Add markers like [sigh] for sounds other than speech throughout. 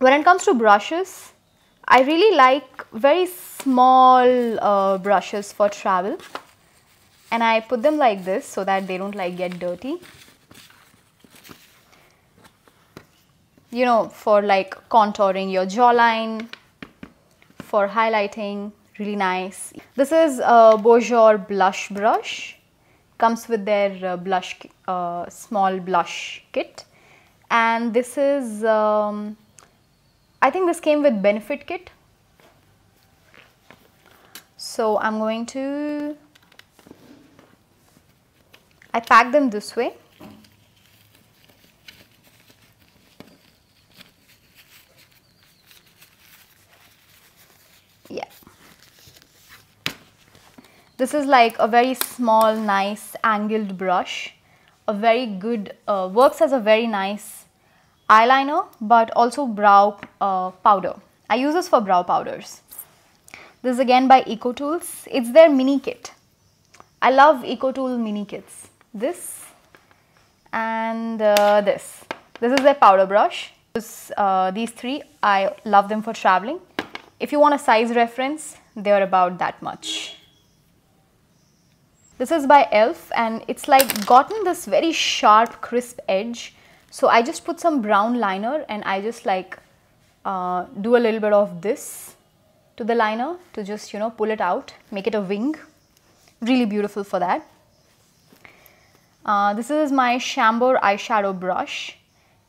When it comes to brushes, I really like very small uh, brushes for travel and I put them like this so that they don't like get dirty. You know, for like contouring your jawline, for highlighting, really nice. This is a Bojor blush brush, comes with their uh, blush, uh, small blush kit and this is um, I think this came with benefit kit. So I'm going to, I pack them this way. Yeah. This is like a very small, nice angled brush. A very good, uh, works as a very nice eyeliner but also brow uh, powder. I use this for brow powders. This is again by EcoTools. It's their mini kit. I love EcoTool mini kits. This and uh, this. This is their powder brush. This, uh, these three, I love them for traveling. If you want a size reference, they're about that much. This is by e.l.f. and it's like gotten this very sharp crisp edge. So I just put some brown liner and I just like uh, do a little bit of this to the liner to just you know pull it out make it a wing really beautiful for that uh, this is my Chambord eyeshadow brush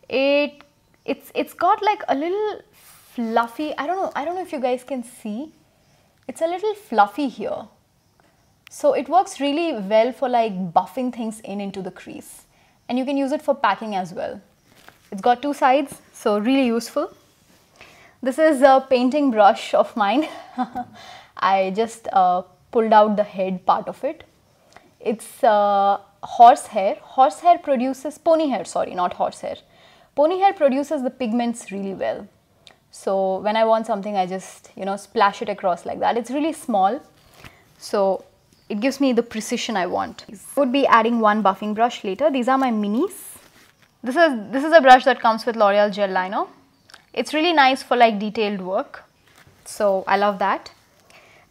it it's it's got like a little fluffy I don't know I don't know if you guys can see it's a little fluffy here so it works really well for like buffing things in into the crease and you can use it for packing as well it's got two sides so really useful this is a painting brush of mine. [laughs] I just uh, pulled out the head part of it. It's uh, Horse hair produces, pony hair, sorry, not horse hair. Pony hair produces the pigments really well. So when I want something, I just, you know, splash it across like that. It's really small. So it gives me the precision I want. Would be adding one buffing brush later. These are my minis. This is, this is a brush that comes with L'Oreal Gel Liner. It's really nice for like detailed work. So I love that.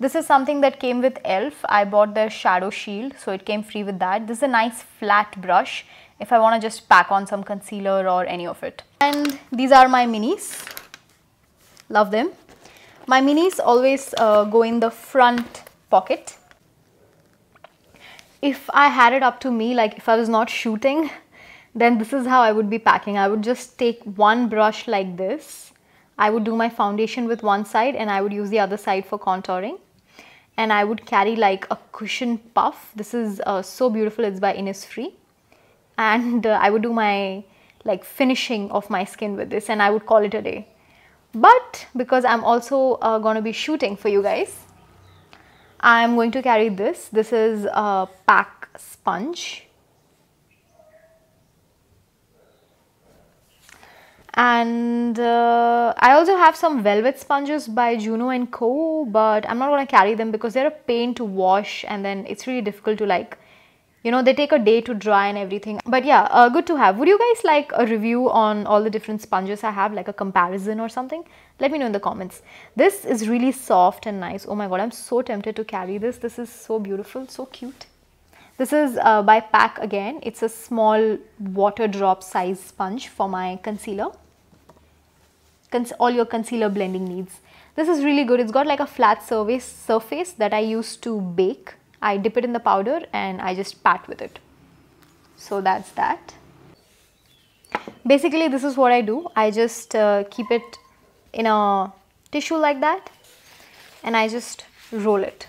This is something that came with e.l.f. I bought their shadow shield, so it came free with that. This is a nice flat brush if I want to just pack on some concealer or any of it. And these are my minis. Love them. My minis always uh, go in the front pocket. If I had it up to me, like if I was not shooting, then this is how I would be packing. I would just take one brush like this. I would do my foundation with one side and I would use the other side for contouring. And I would carry like a cushion puff. This is uh, so beautiful. It's by Innisfree. And uh, I would do my like finishing of my skin with this and I would call it a day. But because I'm also uh, going to be shooting for you guys, I'm going to carry this. This is a pack sponge and uh, I also have some velvet sponges by Juno & Co but I'm not going to carry them because they're a pain to wash and then it's really difficult to like you know they take a day to dry and everything but yeah uh, good to have would you guys like a review on all the different sponges I have like a comparison or something let me know in the comments this is really soft and nice oh my god I'm so tempted to carry this this is so beautiful so cute this is uh, by Pack again. It's a small water drop size sponge for my concealer. Con all your concealer blending needs. This is really good. It's got like a flat surface, surface that I use to bake. I dip it in the powder and I just pat with it. So that's that. Basically, this is what I do. I just uh, keep it in a tissue like that and I just roll it.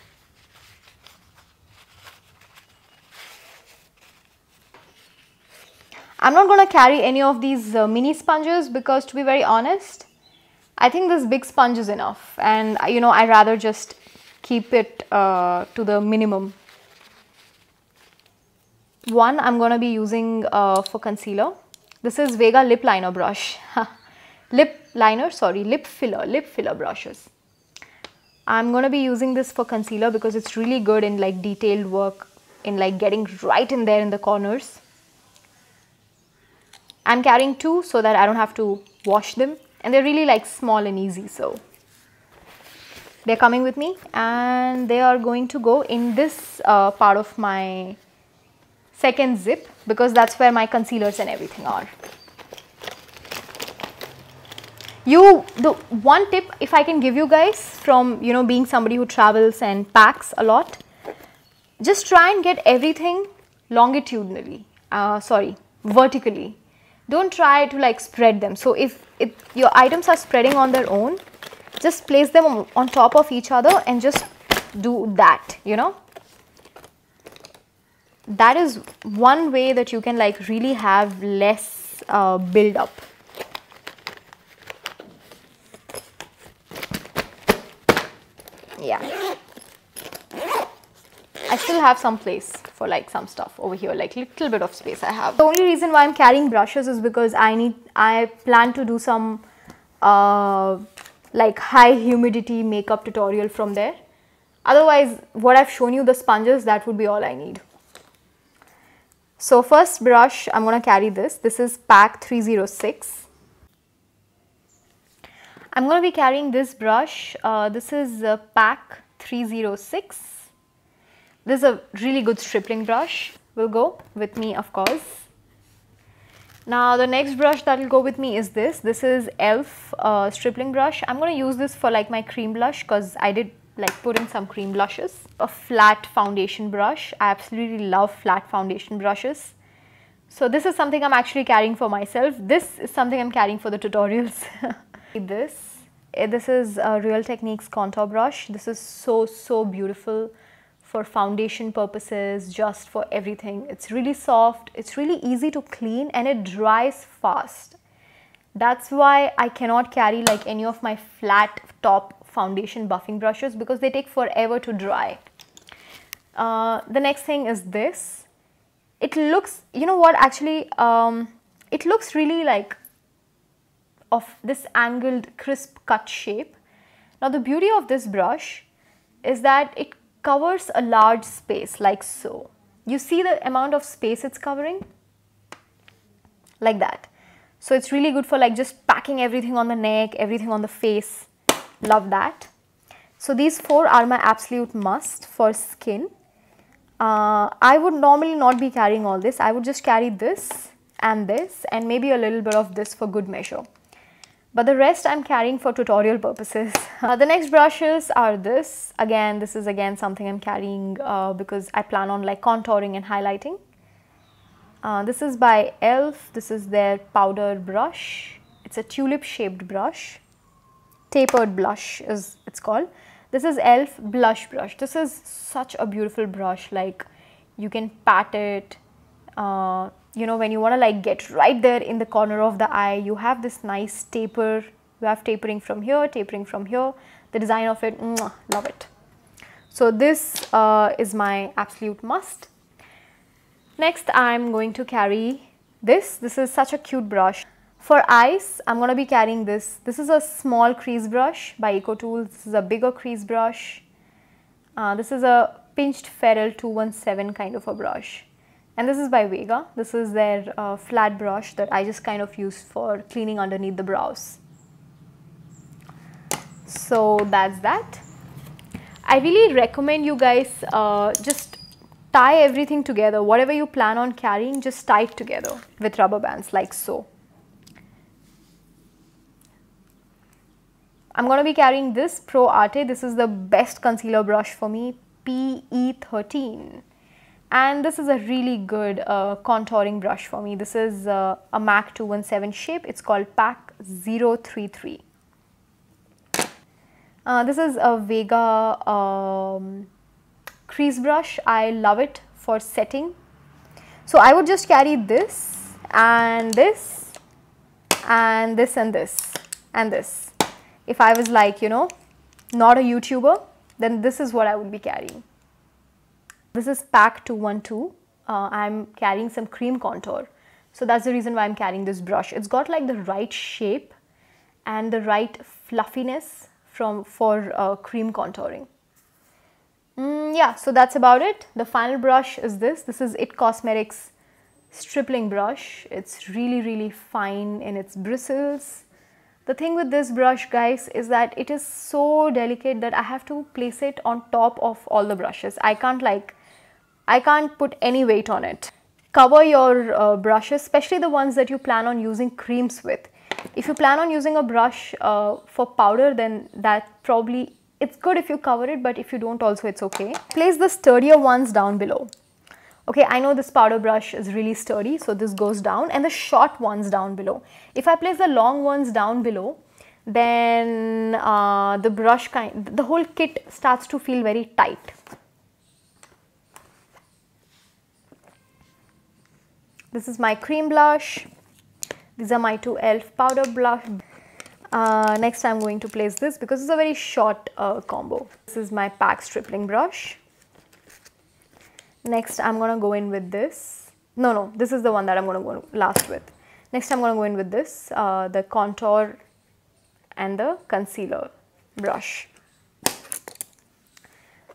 I'm not going to carry any of these uh, mini sponges because to be very honest, I think this big sponge is enough and uh, you know I rather just keep it uh, to the minimum. One I'm going to be using uh, for concealer. This is Vega lip liner brush. [laughs] lip liner, sorry, lip filler, lip filler brushes. I'm going to be using this for concealer because it's really good in like detailed work in like getting right in there in the corners. I'm carrying two so that I don't have to wash them and they're really like small and easy so they're coming with me and they are going to go in this uh, part of my second zip because that's where my concealers and everything are. You, the one tip if I can give you guys from you know being somebody who travels and packs a lot, just try and get everything longitudinally, uh, sorry, vertically don't try to like spread them. So if, if your items are spreading on their own, just place them on top of each other and just do that, you know. That is one way that you can like really have less uh, build up. Yeah. I still have some place for like some stuff over here, like little bit of space I have. The only reason why I'm carrying brushes is because I need, I plan to do some uh, like high humidity makeup tutorial from there. Otherwise, what I've shown you the sponges, that would be all I need. So first brush, I'm going to carry this. This is pack 306. I'm going to be carrying this brush. Uh, this is uh, pack 306. This is a really good stripling brush will go with me of course. Now the next brush that will go with me is this. This is e.l.f. Uh, stripling brush. I'm going to use this for like my cream blush because I did like put in some cream blushes. A flat foundation brush. I absolutely love flat foundation brushes. So this is something I'm actually carrying for myself. This is something I'm carrying for the tutorials. [laughs] this. Eh, this is a Real Techniques contour brush. This is so, so beautiful for foundation purposes, just for everything. It's really soft, it's really easy to clean and it dries fast. That's why I cannot carry like any of my flat top foundation buffing brushes because they take forever to dry. Uh, the next thing is this. It looks, you know what, actually, um, it looks really like of this angled crisp cut shape. Now the beauty of this brush is that it covers a large space like so. You see the amount of space it's covering? Like that. So it's really good for like just packing everything on the neck, everything on the face. Love that. So these four are my absolute must for skin. Uh, I would normally not be carrying all this. I would just carry this and this and maybe a little bit of this for good measure but the rest I'm carrying for tutorial purposes. [laughs] Uh, the next brushes are this. Again, this is again something I'm carrying uh, because I plan on like contouring and highlighting. Uh, this is by e.l.f. This is their powder brush. It's a tulip shaped brush. Tapered blush is it's called. This is e.l.f. blush brush. This is such a beautiful brush like you can pat it. Uh, you know when you want to like get right there in the corner of the eye you have this nice taper you have tapering from here tapering from here the design of it mwah, love it so this uh, is my absolute must next i'm going to carry this this is such a cute brush for eyes i'm going to be carrying this this is a small crease brush by eco tools this is a bigger crease brush uh, this is a pinched ferrule 217 kind of a brush and this is by Vega. This is their uh, flat brush that I just kind of use for cleaning underneath the brows. So that's that. I really recommend you guys uh, just tie everything together. Whatever you plan on carrying, just tie it together with rubber bands like so. I'm going to be carrying this Pro Arte. This is the best concealer brush for me, PE13 and this is a really good uh, contouring brush for me. This is uh, a MAC 217 shape. It's called PAC 033. Uh, this is a Vega um, crease brush. I love it for setting. So I would just carry this and this and this and this and this. If I was like, you know, not a YouTuber, then this is what I would be carrying. This is pack 212. Uh, I'm carrying some cream contour. So that's the reason why I'm carrying this brush. It's got like the right shape and the right fluffiness from for uh, cream contouring. Mm, yeah, so that's about it. The final brush is this. This is IT Cosmetics stripling brush. It's really, really fine in its bristles. The thing with this brush guys is that it is so delicate that I have to place it on top of all the brushes. I can't like I can't put any weight on it. Cover your uh, brushes, especially the ones that you plan on using creams with. If you plan on using a brush uh, for powder, then that probably, it's good if you cover it, but if you don't also, it's okay. Place the sturdier ones down below. Okay, I know this powder brush is really sturdy, so this goes down and the short ones down below. If I place the long ones down below, then uh, the brush kind, the whole kit starts to feel very tight. This is my cream blush. These are my two e.l.f. powder blush. Uh, next I'm going to place this because it's a very short uh, combo. This is my pack stripling brush. Next I'm going to go in with this. No, no, this is the one that I'm going to go last with. Next I'm going to go in with this, uh, the contour and the concealer brush.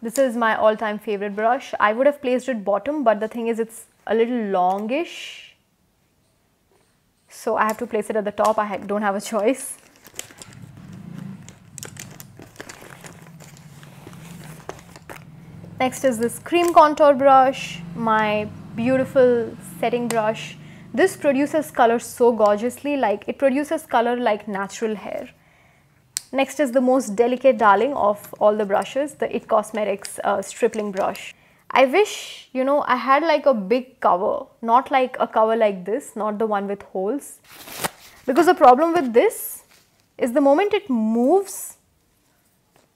This is my all-time favorite brush. I would have placed it bottom but the thing is it's a little longish. So I have to place it at the top, I don't have a choice. Next is this cream contour brush, my beautiful setting brush. This produces color so gorgeously, like it produces color like natural hair. Next is the most delicate darling of all the brushes, the IT Cosmetics uh, Stripling Brush. I wish, you know, I had like a big cover, not like a cover like this, not the one with holes. Because the problem with this is the moment it moves,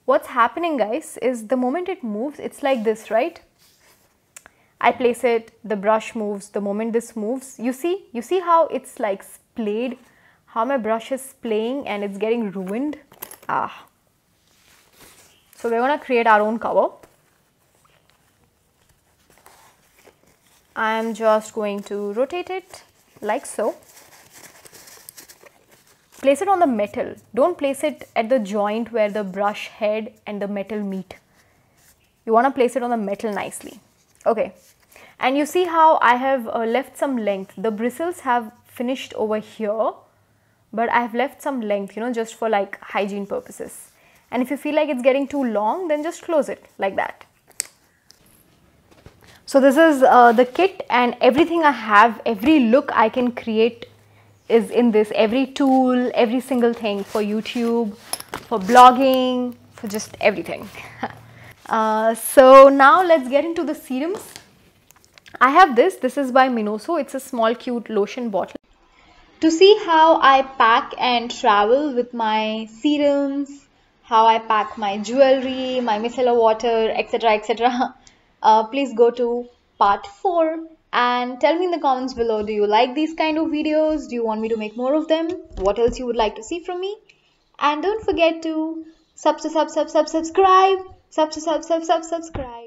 what's happening guys is the moment it moves, it's like this, right? I place it, the brush moves, the moment this moves, you see, you see how it's like splayed, how my brush is playing, and it's getting ruined. Ah. So we're gonna create our own cover. I am just going to rotate it like so. Place it on the metal. Don't place it at the joint where the brush head and the metal meet. You want to place it on the metal nicely. Okay. And you see how I have uh, left some length. The bristles have finished over here but I have left some length, you know, just for like hygiene purposes. And if you feel like it's getting too long, then just close it like that. So this is uh, the kit and everything I have, every look I can create is in this, every tool, every single thing for YouTube, for blogging, for just everything. [laughs] uh, so now let's get into the serums. I have this, this is by Minoso, it's a small cute lotion bottle. To see how I pack and travel with my serums, how I pack my jewelry, my micellar water, etc. etc. [laughs] uh, please go to part 4 and tell me in the comments below do you like these kind of videos do you want me to make more of them what else you would like to see from me and don't forget to sub sub sub sub sub subscribe sub sub sub sub subscribe